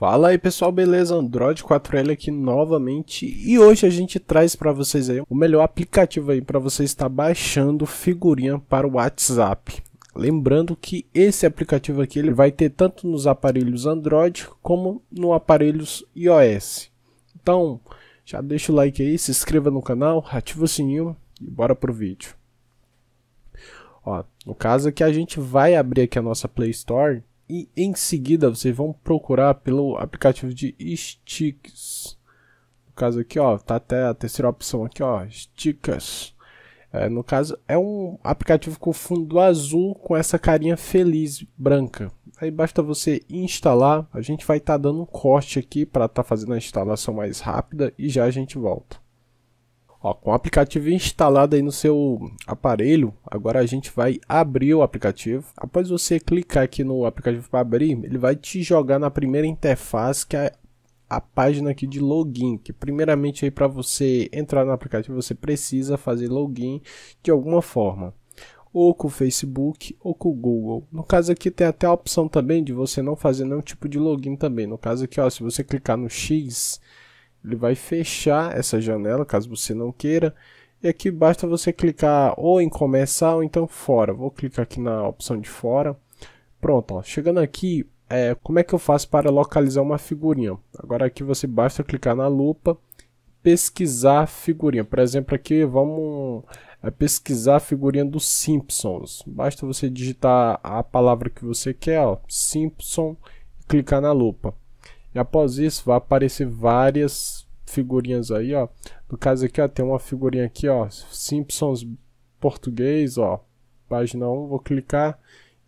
Fala aí pessoal, beleza? Android 4L aqui novamente e hoje a gente traz para vocês aí o melhor aplicativo aí para você estar baixando figurinha para o WhatsApp. Lembrando que esse aplicativo aqui ele vai ter tanto nos aparelhos Android como no aparelhos iOS. Então, já deixa o like aí, se inscreva no canal, ativa o sininho e bora pro vídeo. Ó, no caso aqui a gente vai abrir aqui a nossa Play Store e em seguida vocês vão procurar pelo aplicativo de Sticks. No caso aqui, ó, tá até a terceira opção aqui, ó, Stickers. É, no caso, é um aplicativo com fundo azul com essa carinha feliz branca. Aí basta você instalar. A gente vai estar tá dando um corte aqui para estar tá fazendo a instalação mais rápida e já a gente volta. Ó, com o aplicativo instalado aí no seu aparelho, agora a gente vai abrir o aplicativo. Após você clicar aqui no aplicativo para abrir, ele vai te jogar na primeira interface que é a página aqui de login, que primeiramente aí para você entrar no aplicativo você precisa fazer login de alguma forma ou com o Facebook ou com o Google. No caso aqui tem até a opção também de você não fazer nenhum tipo de login também. No caso aqui, ó, se você clicar no X, ele vai fechar essa janela, caso você não queira. E aqui basta você clicar ou em começar ou então fora. Vou clicar aqui na opção de fora. Pronto, ó. chegando aqui, é, como é que eu faço para localizar uma figurinha? Agora aqui você basta clicar na lupa, pesquisar figurinha. Por exemplo, aqui vamos é, pesquisar a figurinha dos Simpsons. Basta você digitar a palavra que você quer, ó, Simpson, e clicar na lupa. E após isso, vai aparecer várias figurinhas aí, ó. No caso aqui, ó, tem uma figurinha aqui, ó, Simpsons português, ó. Página 1, vou clicar.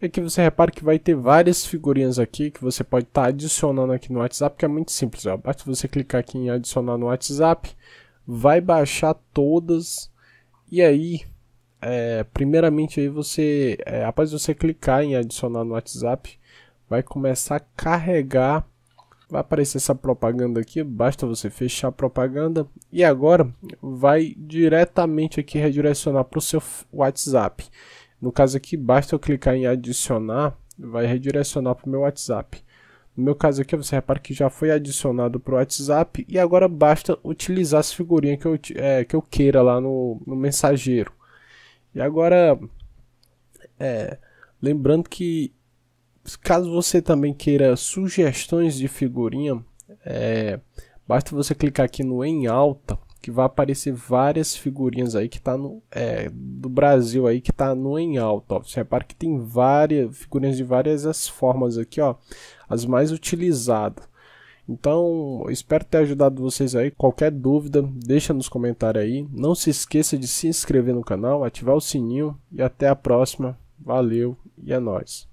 E aqui você repara que vai ter várias figurinhas aqui que você pode estar tá adicionando aqui no WhatsApp, que é muito simples, ó. Basta você clicar aqui em adicionar no WhatsApp, vai baixar todas. E aí, é, primeiramente aí você, é, após você clicar em adicionar no WhatsApp, vai começar a carregar vai aparecer essa propaganda aqui, basta você fechar a propaganda e agora vai diretamente aqui redirecionar para o seu WhatsApp. No caso aqui, basta eu clicar em adicionar, vai redirecionar para o meu WhatsApp. No meu caso aqui, você repara que já foi adicionado para o WhatsApp e agora basta utilizar as figurinhas que eu, é, que eu queira lá no, no mensageiro. E agora, é, lembrando que caso você também queira sugestões de figurinha, é, basta você clicar aqui no em alta que vai aparecer várias figurinhas aí que tá no é, do Brasil aí que tá no em alta. Ó. Você repara que tem várias figurinhas de várias as formas aqui, ó, as mais utilizadas. Então, espero ter ajudado vocês aí. Qualquer dúvida, deixa nos comentários aí. Não se esqueça de se inscrever no canal, ativar o sininho e até a próxima. Valeu e é nóis.